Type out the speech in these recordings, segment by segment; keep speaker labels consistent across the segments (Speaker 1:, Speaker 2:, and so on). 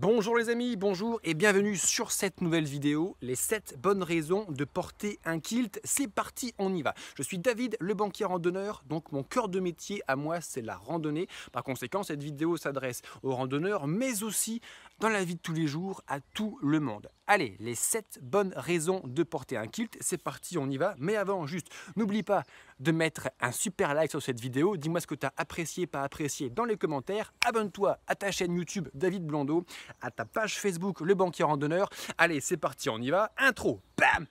Speaker 1: Bonjour les amis, bonjour et bienvenue sur cette nouvelle vidéo, les 7 bonnes raisons de porter un kilt. C'est parti, on y va. Je suis David, le banquier randonneur, donc mon cœur de métier à moi c'est la randonnée. Par conséquent, cette vidéo s'adresse aux randonneurs, mais aussi dans la vie de tous les jours à tout le monde. Allez, les 7 bonnes raisons de porter un kilt, c'est parti, on y va. Mais avant, juste, n'oublie pas de mettre un super like sur cette vidéo. Dis-moi ce que tu as apprécié, pas apprécié dans les commentaires. Abonne-toi à ta chaîne YouTube David Blondeau à ta page Facebook Le Banquier Randonneur. Allez, c'est parti, on y va. Intro, bam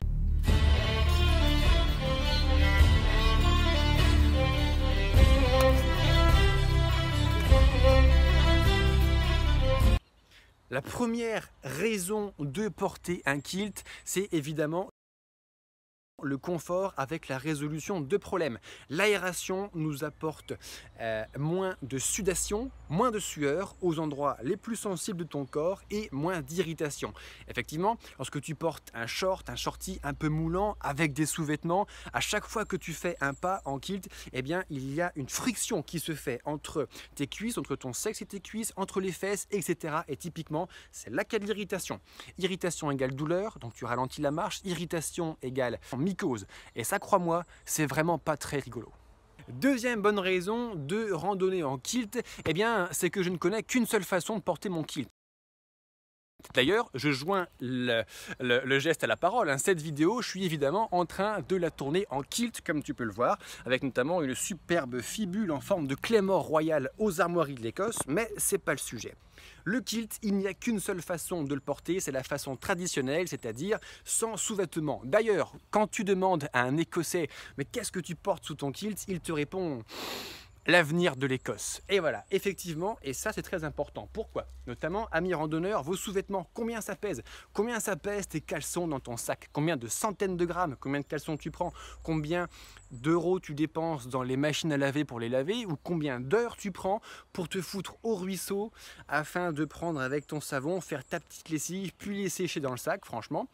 Speaker 1: La première raison de porter un kilt, c'est évidemment le confort avec la résolution de problèmes. L'aération nous apporte euh, moins de sudation, moins de sueur aux endroits les plus sensibles de ton corps et moins d'irritation. Effectivement, lorsque tu portes un short, un shorty un peu moulant avec des sous-vêtements, à chaque fois que tu fais un pas en kilt, eh bien, il y a une friction qui se fait entre tes cuisses, entre ton sexe et tes cuisses, entre les fesses, etc. Et typiquement, c'est là qu'il l'irritation. Irritation égale douleur, donc tu ralentis la marche. Irritation égale mycose Et ça, crois-moi, c'est vraiment pas très rigolo. Deuxième bonne raison de randonner en kilt, eh bien, c'est que je ne connais qu'une seule façon de porter mon kilt. D'ailleurs, je joins le, geste à la parole. Hein. Cette vidéo, je suis évidemment en train de la tourner en kilt, comme tu peux le voir, avec notamment une superbe fibule en forme de clémore royal aux armoiries de l'Écosse, mais c'est pas le sujet. Le kilt, il n'y a qu'une seule façon de le porter, c'est la façon traditionnelle, c'est-à-dire sans sous-vêtements. D'ailleurs, quand tu demandes à un Écossais, mais qu'est-ce que tu portes sous ton kilt Il te répond l'avenir de l'Écosse. Et voilà, effectivement, et ça c'est très important. Pourquoi Notamment, amis randonneurs, vos sous-vêtements, combien ça pèse Combien ça pèse tes caleçons dans ton sac Combien de centaines de grammes Combien de caleçons tu prends Combien d'euros tu dépenses dans les machines à laver pour les laver Ou combien d'heures tu prends pour te foutre au ruisseau afin de prendre avec ton savon, faire ta petite lessive, puis les sécher dans le sac, franchement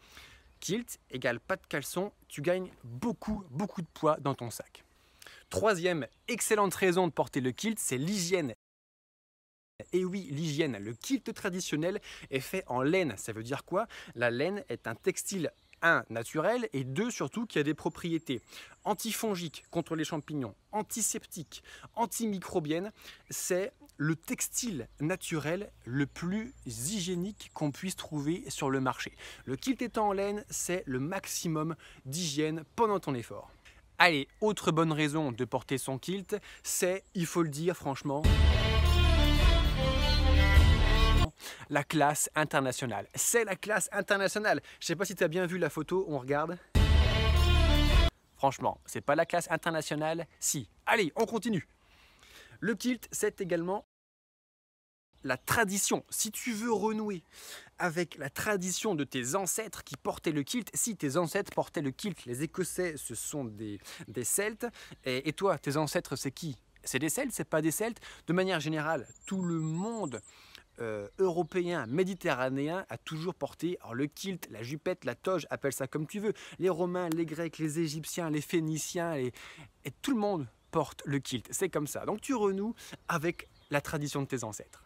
Speaker 1: Kilt égale pas de caleçon, tu gagnes beaucoup, beaucoup de poids dans ton sac. Troisième excellente raison de porter le kilt, c'est l'hygiène. Et oui, l'hygiène, le kilt traditionnel est fait en laine. Ça veut dire quoi La laine est un textile un naturel et deux surtout qui a des propriétés antifongiques contre les champignons, antiseptiques, antimicrobiennes. C'est le textile naturel le plus hygiénique qu'on puisse trouver sur le marché. Le kilt étant en laine, c'est le maximum d'hygiène pendant ton effort. Allez, autre bonne raison de porter son kilt, c'est, il faut le dire franchement, la classe internationale. C'est la classe internationale. Je sais pas si tu as bien vu la photo, on regarde. Franchement, c'est pas la classe internationale Si. Allez, on continue. Le kilt, c'est également la tradition. Si tu veux renouer avec la tradition de tes ancêtres qui portaient le kilt. Si tes ancêtres portaient le kilt, les Écossais, ce sont des, Celtes. Et, toi, tes ancêtres, c'est qui C'est des Celtes, c'est pas des Celtes De manière générale, tout le monde euh, européen, méditerranéen, a toujours porté le kilt, la jupette, la toge, appelle ça comme tu veux. Les Romains, les Grecs, les Égyptiens, les Phéniciens, et tout le monde porte le kilt. C'est comme ça. Donc tu renoues avec la tradition de tes ancêtres.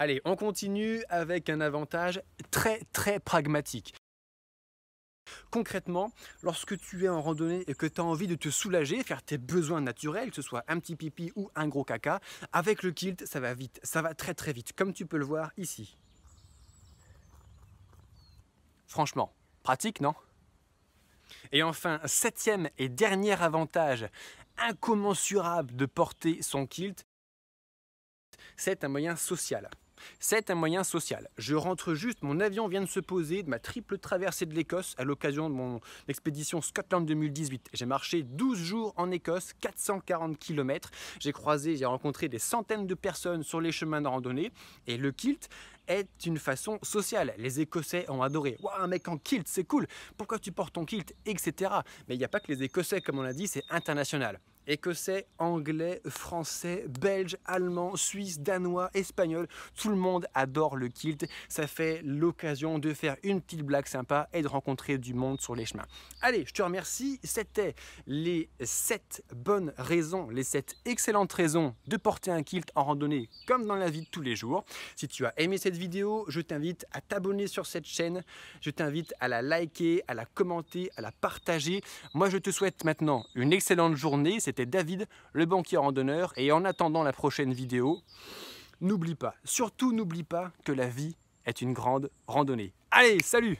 Speaker 1: Allez, on continue avec un avantage très très pragmatique. Concrètement, lorsque tu es en randonnée et que tu as envie de te soulager, faire tes besoins naturels, que ce soit un petit pipi ou un gros caca, avec le kilt, ça va vite, ça va très très vite, comme tu peux le voir ici. Franchement, pratique, non Et enfin, septième et dernier avantage, incommensurable de porter son kilt, c'est un moyen social. C'est un moyen social. Je rentre juste, mon avion vient de se poser de ma triple traversée de l'Écosse à l'occasion de mon expédition Scotland 2018. J'ai marché 12 jours en Écosse, 440 km. J'ai croisé, j'ai rencontré des centaines de personnes sur les chemins de randonnée. Et le kilt est une façon sociale. Les Écossais ont adoré. Waouh, un mec en kilt, c'est cool. Pourquoi tu portes ton kilt Etc. Mais il n'y a pas que les Écossais, comme on l'a dit, c'est international écossais, anglais, français, belge, allemand, suisse, danois, espagnol. Tout le monde adore le kilt. Ça fait l'occasion de faire une petite blague sympa et de rencontrer du monde sur les chemins. Allez, je te remercie. C'était les 7 bonnes raisons, les 7 excellentes raisons de porter un kilt en randonnée comme dans la vie de tous les jours. Si tu as aimé cette vidéo, je t'invite à t'abonner sur cette chaîne. Je t'invite à la liker, à la commenter, à la partager. Moi, je te souhaite maintenant une excellente journée. C'est David, le banquier randonneur. Et en attendant la prochaine vidéo, n'oublie pas, surtout n'oublie pas que la vie est une grande randonnée. Allez, salut